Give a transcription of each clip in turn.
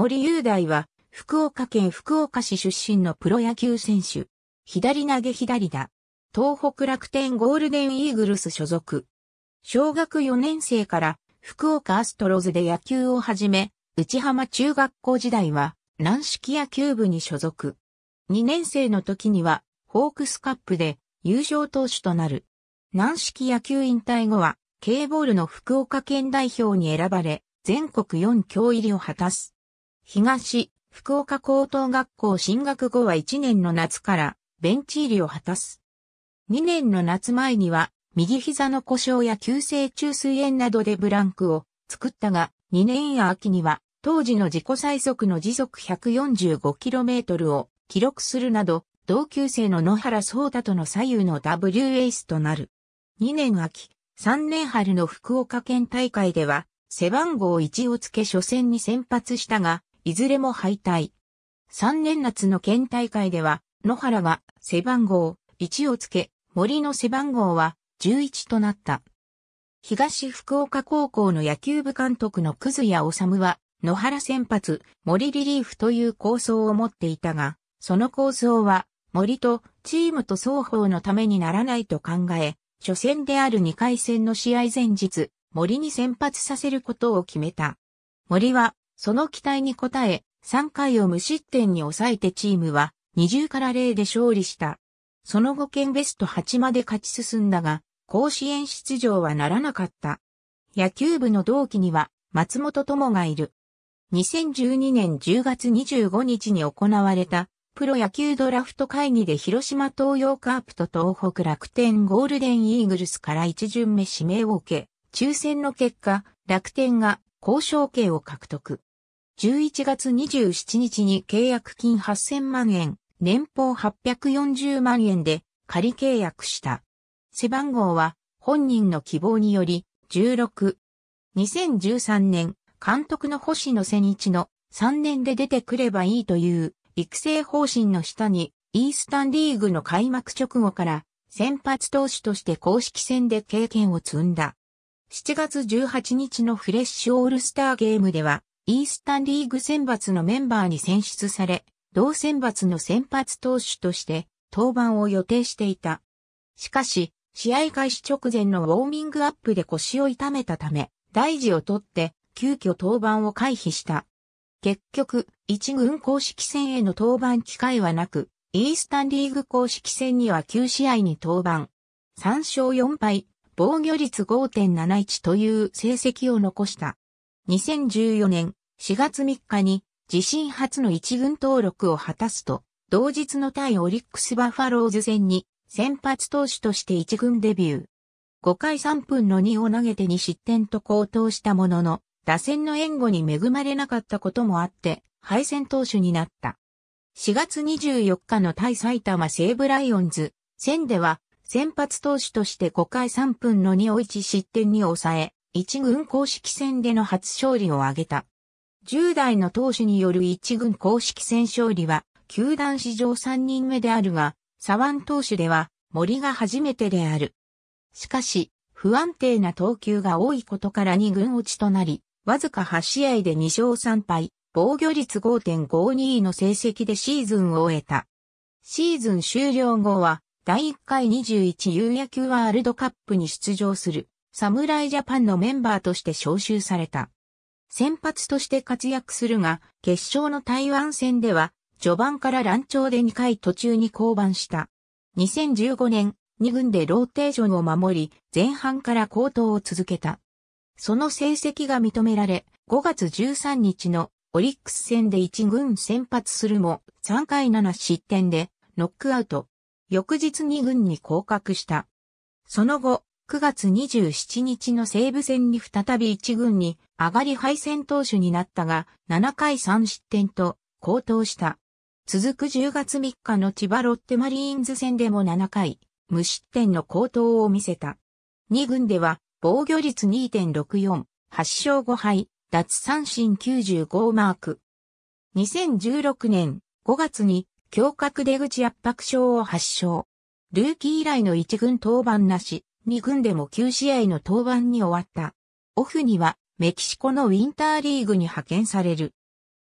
森雄大は、福岡県福岡市出身のプロ野球選手。左投げ左打。東北楽天ゴールデンイーグルス所属。小学4年生から福岡アストロズで野球を始め、内浜中学校時代は軟式野球部に所属。2年生の時にはホークスカップで優勝投手となる。軟式野球引退後は K ボールの福岡県代表に選ばれ、全国4強入りを果たす。東、福岡高等学校進学後は1年の夏からベンチ入りを果たす。2年の夏前には右膝の故障や急性中水炎などでブランクを作ったが、2年や秋には当時の自己最速の時速 145km を記録するなど、同級生の野原聡太との左右の W エースとなる。2年秋、3年春の福岡県大会では、背番号1をつけ初戦に先発したが、いずれも敗退。3年夏の県大会では、野原が背番号1をつけ、森の背番号は11となった。東福岡高校の野球部監督のおさ治は、野原先発、森リリーフという構想を持っていたが、その構想は、森とチームと双方のためにならないと考え、初戦である2回戦の試合前日、森に先発させることを決めた。森はその期待に応え、3回を無失点に抑えてチームは20から0で勝利した。その後県ベスト8まで勝ち進んだが、甲子園出場はならなかった。野球部の同期には松本友がいる。2012年10月25日に行われたプロ野球ドラフト会議で広島東洋カープと東北楽天ゴールデンイーグルスから一巡目指名を受け、抽選の結果、楽天が交渉権を獲得。11月27日に契約金8000万円、年俸840万円で仮契約した。背番号は本人の希望により16。2013年、監督の星野千一の3年で出てくればいいという育成方針の下にイースタンリーグの開幕直後から先発投手として公式戦で経験を積んだ。7月18日のフレッシュオールスターゲームではイースタンリーグ選抜のメンバーに選出され、同選抜の先発投手として登板を予定していた。しかし、試合開始直前のウォーミングアップで腰を痛めたため、大事を取って急遽登板を回避した。結局、一軍公式戦への登板機会はなく、イースタンリーグ公式戦には9試合に登板。3勝4敗、防御率5.71という成績を残した。2014年、4月3日に自身初の一軍登録を果たすと、同日の対オリックスバファローズ戦に先発投手として一軍デビュー。5回3分の2を投げて2失点と高騰したものの、打線の援護に恵まれなかったこともあって、敗戦投手になった。4月24日の対埼玉西武ライオンズ戦では、先発投手として5回3分の2を1失点に抑え、1軍公式戦での初勝利を挙げた。10代の投手による一軍公式戦勝利は、球団史上3人目であるが、左腕投手では森が初めてである。しかし、不安定な投球が多いことから2軍落ちとなり、わずか8試合で2勝3敗、防御率5.52位の成績でシーズンを終えた。シーズン終了後は、第1回21有野球ワールドカップに出場する、侍ジャパンのメンバーとして招集された。先発として活躍するが、決勝の台湾戦では、序盤から乱調で2回途中に降板した。2015年、2軍でローテーションを守り、前半から高騰を続けた。その成績が認められ、5月13日のオリックス戦で1軍先発するも、3回7失点で、ノックアウト。翌日2軍に降格した。その後、9月27日の西武戦に再び1軍に上がり敗戦投手になったが、7回3失点と高騰した。続く10月3日の千葉ロッテマリーンズ戦でも7回、無失点の高騰を見せた。2軍では防御率2.64、8勝5敗、脱三振95マーク。2016年5月に強格出口圧迫症を発症。ルーキー以来の1軍登板なし、2軍でも9試合の登板に終わった。オフにはメキシコのウィンターリーグに派遣される。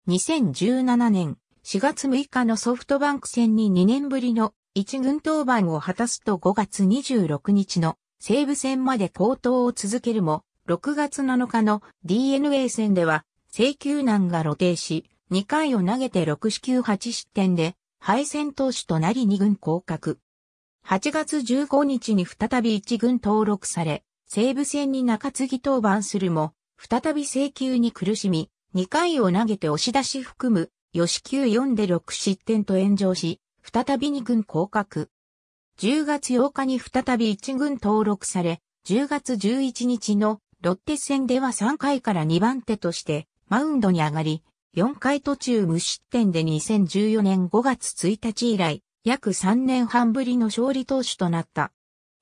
2017年4月6日のソフトバンク戦に2年ぶりの1軍登板を果たすと5月26日の西武戦まで高騰を続けるも、6月7日の DNA 戦では制球難が露呈し、2回を投げて6四球8失点で敗戦投手となり2軍降格。8月15日に再び一軍登録され、西武戦に中継ぎ登板するも、再び請求に苦しみ、2回を投げて押し出し含む、吉球4で6失点と炎上し、再び2軍降格。10月8日に再び1軍登録され、10月11日のロッテ戦では3回から2番手としてマウンドに上がり、4回途中無失点で2014年5月1日以来、約3年半ぶりの勝利投手となった。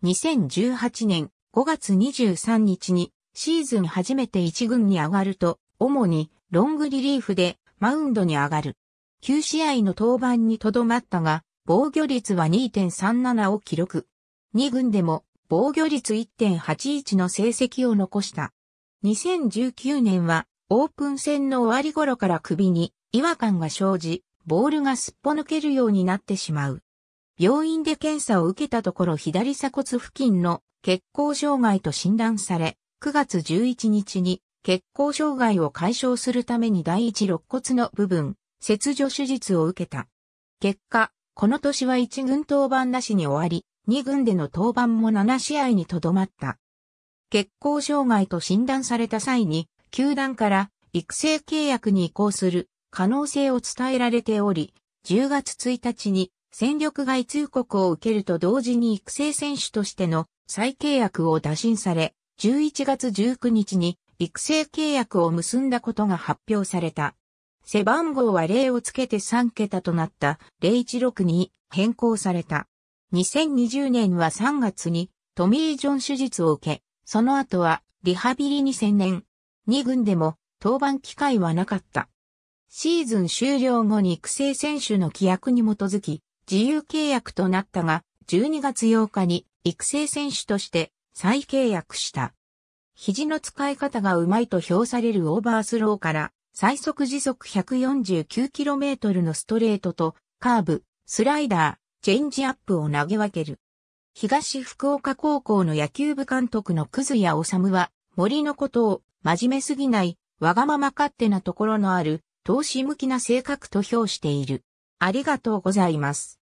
2018年5月23日にシーズン初めて1軍に上がると、主にロングリリーフでマウンドに上がる。9試合の登板にとどまったが、防御率は2.37を記録。2軍でも防御率1.81の成績を残した。2019年はオープン戦の終わり頃から首に違和感が生じ、ボールがすっぽ抜けるようになってしまう。病院で検査を受けたところ左鎖骨付近の血行障害と診断され、9月11日に血行障害を解消するために第一肋骨の部分、切除手術を受けた。結果、この年は1軍登板なしに終わり、2軍での登板も7試合にとどまった。血行障害と診断された際に、球団から育成契約に移行する可能性を伝えられており、10月1日に戦力外通告を受けると同時に育成選手としての再契約を打診され、11月19日に育成契約を結んだことが発表された。背番号は0をつけて3桁となった016に変更された。2020年は3月にトミー・ジョン手術を受け、その後はリハビリに専念。2軍でも登板機会はなかった。シーズン終了後に育成選手の規約に基づき、自由契約となったが、12月8日に育成選手として再契約した。肘の使い方がうまいと評されるオーバースローから、最速時速 149km のストレートと、カーブ、スライダー、チェンジアップを投げ分ける。東福岡高校の野球部監督のクズやムは、森のことを、真面目すぎない、わがまま勝手なところのある、投資向きな性格と評している。ありがとうございます。